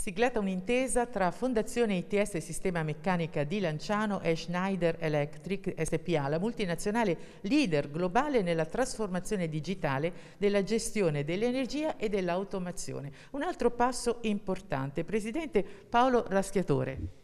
siglata un'intesa tra Fondazione ITS Sistema Meccanica di Lanciano e Schneider Electric SPA, la multinazionale leader globale nella trasformazione digitale della gestione dell'energia e dell'automazione. Un altro passo importante. Presidente Paolo Raschiatore.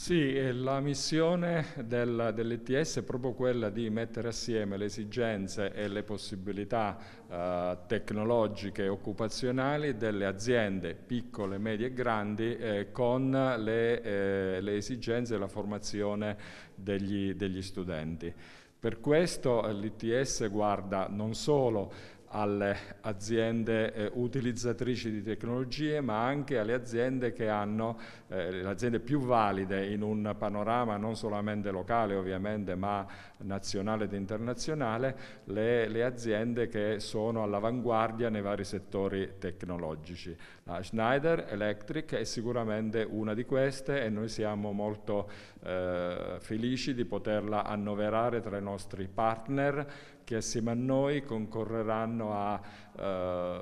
Sì, eh, la missione del, dell'ETS è proprio quella di mettere assieme le esigenze e le possibilità eh, tecnologiche e occupazionali delle aziende piccole, medie e grandi eh, con le, eh, le, esigenze e la formazione degli, degli studenti. Per questo eh, l'ITS guarda non solo alle aziende eh, utilizzatrici di tecnologie ma anche alle aziende che hanno eh, le aziende più valide in un panorama non solamente locale ovviamente ma nazionale ed internazionale le, le aziende che sono all'avanguardia nei vari settori tecnologici. La Schneider Electric è sicuramente una di queste e noi siamo molto eh, felici di poterla annoverare tra i nostri partner che assieme a noi concorreranno a eh,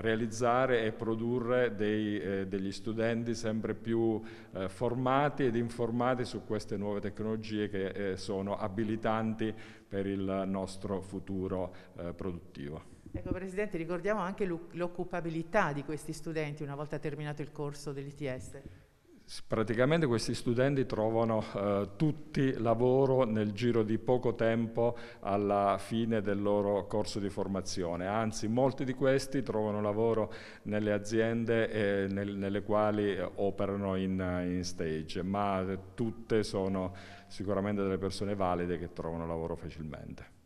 realizzare e produrre dei, eh, degli studenti sempre più eh, formati ed informati su queste nuove tecnologie che eh, sono abilitanti per il nostro futuro eh, produttivo. Ecco Presidente, ricordiamo anche l'occupabilità di questi studenti una volta terminato il corso dell'ITS. Praticamente questi studenti trovano eh, tutti lavoro nel giro di poco tempo alla fine del loro corso di formazione, anzi molti di questi trovano lavoro nelle aziende eh, nel, nelle quali eh, operano in, in stage, ma tutte sono sicuramente delle persone valide che trovano lavoro facilmente.